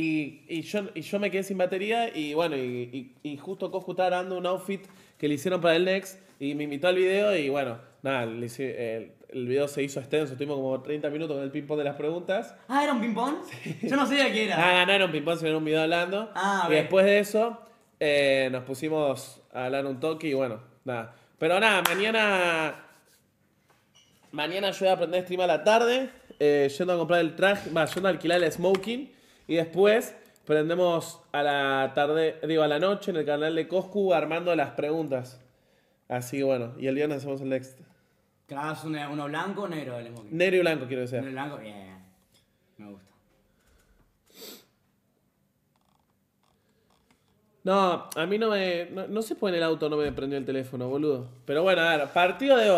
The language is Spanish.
Y, yo, y yo me quedé sin batería y bueno, y, justo Coscu estaba dando un outfit que le hicieron para el Next y me invitó al video y bueno, nada, el, video se hizo extenso, tuvimos como 30 minutos con el ping-pong de las preguntas. Ah, ¿era un ping-pong? Yo no sabía qué era. Ah, no era ping-pong, sino un video hablando. Ah, Y después de eso eh, nos pusimos a hablar un toque y bueno, nada. Pero nada, mañana... Mañana yo voy a aprender a streamar la tarde, eh, yendo a comprar el traje, va, yendo a alquilar el smoking. Y después prendemos a la tarde, digo, a la noche en el canal de Coscu armando las preguntas. Así bueno, y el día viernes hacemos el next. ¿Clavas uno blanco o negro? Negro y blanco, quiero decir. Negro y blanco, bien, Me gusta. No, a mí no me. No, se sé por en el auto no me prendió el teléfono, boludo. Pero bueno, a ver, partido de hoy.